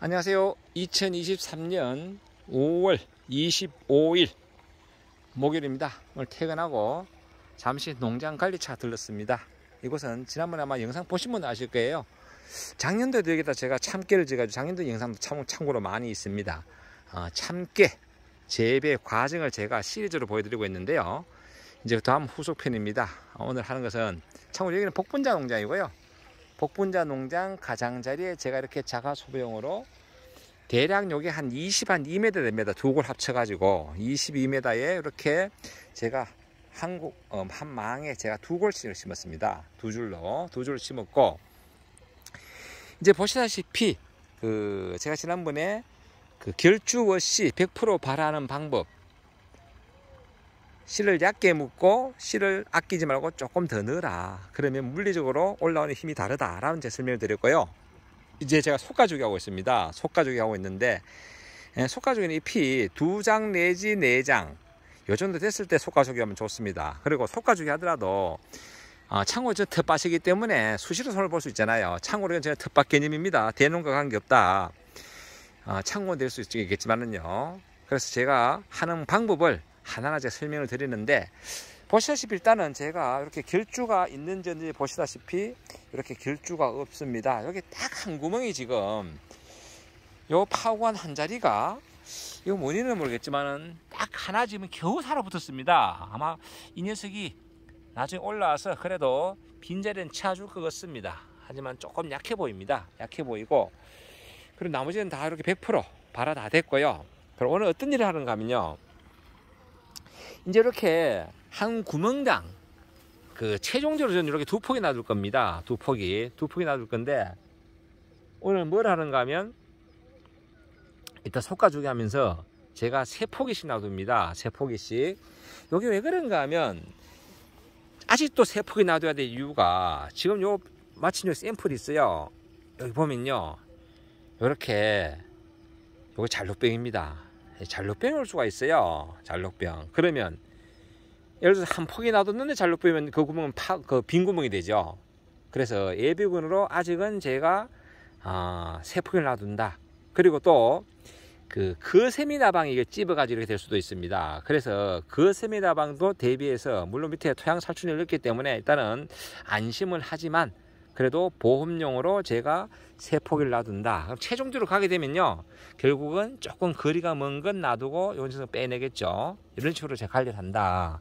안녕하세요. 2023년 5월 25일 목요일입니다. 오늘 퇴근하고 잠시 농장 관리차 들렀습니다. 이곳은 지난번에 아마 영상 보신 분 아실 거예요. 작년도에도 겠다 제가 참깨를 지가지고 작년도 영상도 참, 참고로 많이 있습니다. 어, 참깨 재배 과정을 제가 시리즈로 보여드리고 있는데요. 이제 그 다음 후속편입니다. 오늘 하는 것은 참고로 여기는 복분자 농장이고요. 복분자 농장 가장자리에 제가 이렇게 자가 소비용으로 대략 여기 한 20, 한 2m 됩니다. 두곡 합쳐가지고 22m에 이렇게 제가 한곡 음, 어, 한 망에 제가 두 골씩을 심었습니다. 두 줄로 두 줄 심었고 이제 보시다시피 그 제가 지난번에 그 결주워시 100% 발하는 방법 실을 얇게 묶고 실을 아끼지 말고 조금 더 넣어라. 그러면 물리적으로 올라오는 힘이 다르다라는 제 설명을 드렸고요. 이제 제가 속가죽이 하고 있습니다. 속가죽이 하고 있는데 예, 속가죽에는 잎이 두 장 내지 네장요 정도 됐을 때 속가죽이 하면 좋습니다. 그리고 속가죽이 하더라도 아, 창고저 텃밭이기 때문에 수시로 손을 볼 수 있잖아요. 창고는 제가 텃밭 개념입니다. 대놓은 거 관계없다. 아, 창는 될 수 있겠지만은요. 그래서 제가 하는 방법을 하나하나 제가 설명을 드리는데 보시다시피 일단은 제가 이렇게 결주가 있는지 없는지 보시다시피 이렇게 결주가 없습니다. 여기 딱 한 구멍이 지금 요 파고한 한 자리가 이거 뭔지는 모르겠지만은 딱 하나 지금 겨우 살아붙었습니다. 아마 이 녀석이 나중에 올라와서 그래도 빈자리는 채워줄 것 같습니다. 하지만 조금 약해 보입니다. 약해 보이고 그리고 나머지는 다 이렇게 100% 발아 다 됐고요. 그럼 오늘 어떤 일을 하는가 하면요. 이제 이렇게 한 구멍당 그 최종적으로 저는 이렇게 두 폭이 놔둘 겁니다. 두 폭이 두 폭이 놔둘 건데 오늘 뭘 하는가 하면 일단 속가주기 하면서 제가 세폭이씩 놔둡니다. 세폭이씩 여기 왜 그런가 하면 아직도 세 폭이 놔둬야 될 이유가 지금 요 마침 요 샘플이 있어요. 여기 보면요. 이렇게 요거 잘록병입니다. 잘록병 이올 수가 있어요. 잘록병. 그러면 예를 들어서 한 폭이 놔뒀는데 잘못 보이면 그 구멍은 파, 그빈 구멍이 되죠. 그래서 예비군으로 아직은 제가 어, 세 폭을 놔둔다. 그리고 또 그, 그 세미나방 이 찝어가지고 이렇게 될 수도 있습니다. 그래서 그 세미나방도 대비해서, 물론 밑에 토양 살충이 넣기 때문에 일단은 안심을 하지만, 그래도 보험용으로 제가 세 폭을 놔둔다. 그럼 최종적으로 가게 되면요. 결국은 조금 거리가 먼 건 놔두고 요원에서 빼내겠죠. 이런 식으로 제가 관리를 한다.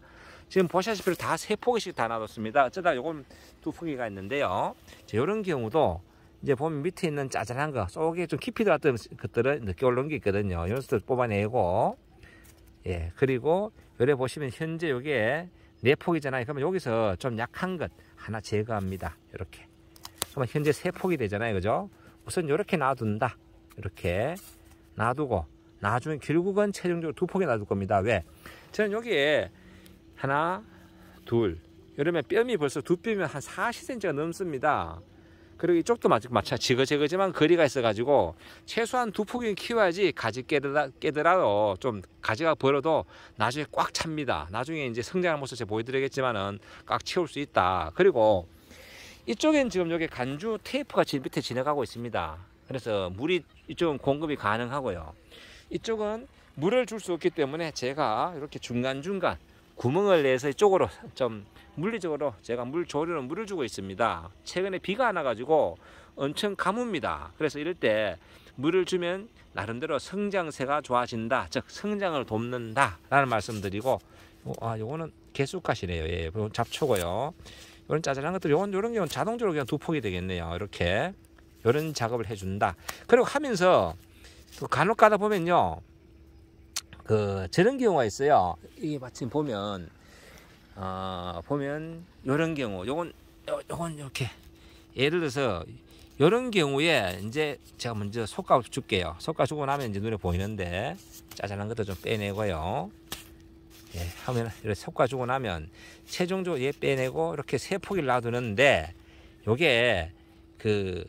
지금 보시다시피 다 세 포기씩 다 놔뒀습니다. 어쩌다 요건 두 포기가 있는데요. 이런 경우도 이제 보면 밑에 있는 짜잘한 거, 속에 좀 깊이 들어왔던 것들은 늦게 올라온 게 있거든요. 이런 것들 뽑아내고, 예, 그리고 요래 보시면 현재 요게 네포기잖아요 그러면 여기서 좀 약한 것 하나 제거합니다. 이렇게. 그러면 현재 세포기 되잖아요. 그죠? 우선 요렇게 놔둔다. 이렇게 놔두고 나중에 결국은 최종적으로 두 포기 놔둘 겁니다. 왜? 저는 여기에 하나, 둘. 여름에 뼘이 벌써 두 뼘이면 한 40cm가 넘습니다. 그리고 이쪽도 마찬가지 지그재그지만 거리가 있어가지고 최소한 두 폭이 키워야지 가지 깨더라, 깨더라도 좀 가지가 벌어도 나중에 꽉 찹니다. 나중에 이제 성장한 모습 제가 보여드리겠지만은 꽉 채울 수 있다. 그리고 이쪽엔 지금 여기 간주 테이프가 지금 밑에 지나가고 있습니다. 그래서 물이 이쪽은 공급이 가능하고요. 이쪽은 물을 줄 수 없기 때문에 제가 이렇게 중간중간 구멍을 내서 이쪽으로 좀 물리적으로 제가 물 조류는 물을 주고 있습니다. 최근에 비가 안 와가지고 엄청 가뭄니다 그래서 이럴 때 물을 주면 나름대로 성장세가 좋아진다. 즉 성장을 돕는다. 라는 말씀드리고 어, 아 요거는 개수가시네요. 예, 잡초고요. 요런 짜잘한 것들 요런 요런 경우는 자동적으로 그냥 두 폭이 되겠네요. 이렇게 요런 작업을 해준다. 그리고 하면서 간혹 가다 보면요. 그 저런 경우가 있어요. 이게 마침 보면 어, 보면 이런 경우 요건 요, 건 이렇게 예를 들어서 이런 경우에 이제 제가 먼저 속가 줄게요. 속가 주고 나면 이제 눈에 보이는데 짜잘한 것도 좀 빼내고요. 예, 하면 이렇게 속가 주고 나면 최종적으로 얘 빼내고 이렇게 세 포기를 놔두는데 요게 그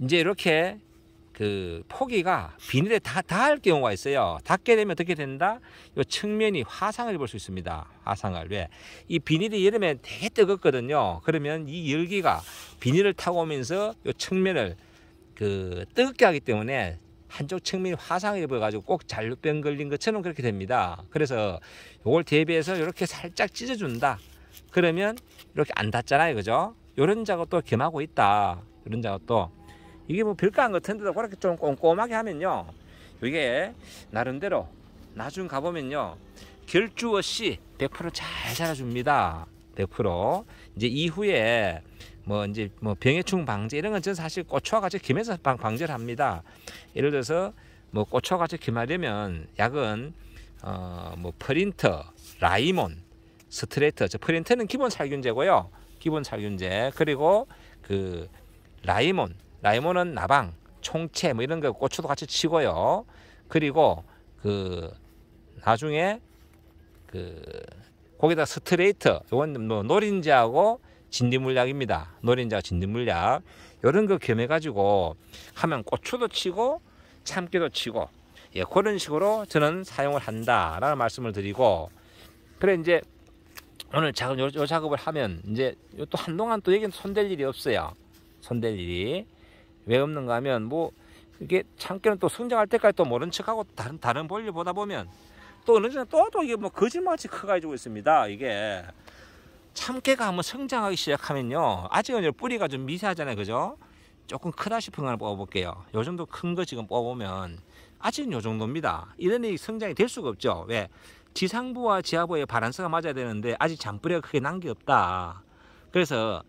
이제 이렇게 그 포기가 비닐에 다 닿을 경우가 있어요. 닿게 되면 어떻게 된다? 이 측면이 화상을 입을 수 있습니다. 화상을 왜? 이 비닐이 여름에 되게 뜨겁거든요. 그러면 이 열기가 비닐을 타고 오면서 이 측면을 그 뜨겁게 하기 때문에 한쪽 측면이 화상을 입어가지고 꼭 잔류병 걸린 것처럼 그렇게 됩니다. 그래서 이걸 대비해서 이렇게 살짝 찢어준다. 그러면 이렇게 안 닿잖아요. 그죠? 이런 작업도 겸하고 있다. 이런 작업도 이게 뭐 별거 안 같은데도 그렇게 좀 꼼꼼하게 하면요. 이게 나름대로 나중 가보면요. 결주 없이 100%잘 자라줍니다. 100% 이제 이후에 뭐 이제 뭐 병해충 방제 이런 건 저는 사실 고추와같이 김에서 방, 방제를 합니다. 예를 들어서 뭐 고추와같이 김하려면 약은 어뭐 프린터, 라이몬, 스트레이터. 저 프린터는 기본 살균제고요. 기본 살균제. 그리고 그 라이몬 라이몬는 나방, 총채 뭐 이런 거 고추도 같이 치고요. 그리고 그 나중에 그 거기다 스트레이트 요건 뭐 노린자하고 진딧물약입니다. 노린자 진딧물약 이런 거 겸해 가지고 하면 고추도 치고 참깨도 치고 예 그런 식으로 저는 사용을 한다라는 말씀을 드리고 그래 이제 오늘 작업 요, 요 작업을 하면 이제 또 한동안 또 여기는 손댈 일이 없어요. 손댈 일이 왜 없는가 하면 뭐 이게 참깨는 또 성장할 때까지 또 모른 척하고 다른 다른 볼일 보다 보면 또 어느 정도 또, 또 이게 뭐 거짓말같이 커가지고 있습니다. 이게 참깨가 한번 성장하기 시작하면요. 아직은 뿌리가 좀 미세하잖아요. 그죠? 조금 크다 싶은 걸 뽑아볼게요. 요 정도 큰 거 지금 뽑아보면 아직은 요 정도입니다. 이런 이 성장이 될 수가 없죠. 왜? 지상부와 지하부의 바란스가 맞아야 되는데 아직 잔뿌리가 크게 난 게 없다. 그래서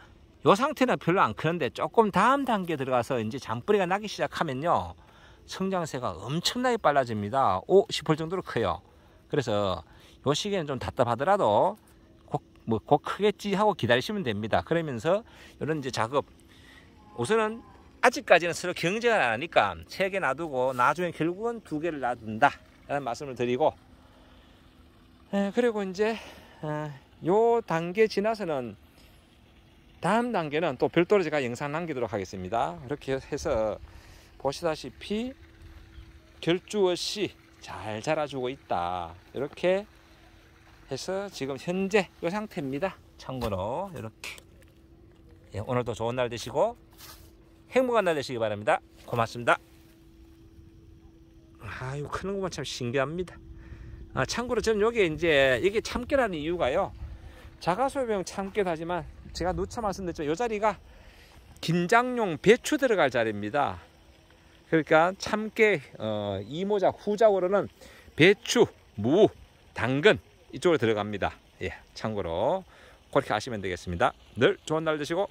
요 상태는 별로 안 크는데 조금 다음 단계 들어가서 이제 잔뿌리가 나기 시작하면요 성장세가 엄청나게 빨라집니다 오 싶을 정도로 커요 그래서 요 시기에는 좀 답답하더라도 곧, 뭐, 곧 크겠지 하고 기다리시면 됩니다 그러면서 이런 이제 작업 우선은 아직까지는 서로 경쟁을 안 하니까 세 개 놔두고 나중에 결국은 두 개를 놔둔다 라는 말씀을 드리고 에, 그리고 이제 에, 어, 요 단계 지나서는 다음 단계는 또 별도로 제가 영상 남기도록 하겠습니다. 이렇게 해서 보시다시피 결주엇이 잘 자라주고 있다. 이렇게 해서 지금 현재 이 상태입니다. 참고로 이렇게 예, 오늘도 좋은 날 되시고 행복한 날 되시기 바랍니다. 고맙습니다. 아유 크는 것만 참 신기합니다. 아 참고로 저는 여기 이제 이게 참깨라는 이유가요. 자가소병 참깨다지만 제가 누차 말씀드렸죠이 자리가 긴장용 배추 들어갈 자리입니다. 그러니까 참깨 어, 이모작 후작으로는 배추, 무, 당근 이쪽으로 들어갑니다. 예, 참고로 그렇게 아시면 되겠습니다. 늘 좋은 날 되시고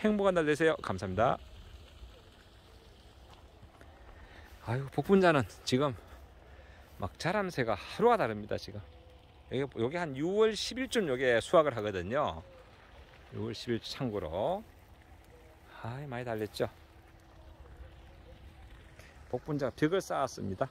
행복한 날 되세요. 감사합니다. 아유 복분자는 지금 막 자람새가 하루가 다릅니다. 지금 여기, 여기 한 6월 10일쯤 여기에 수확을 하거든요. 6월 10일 참고로 아이 많이 달렸죠 복분자 벽을 쌓았습니다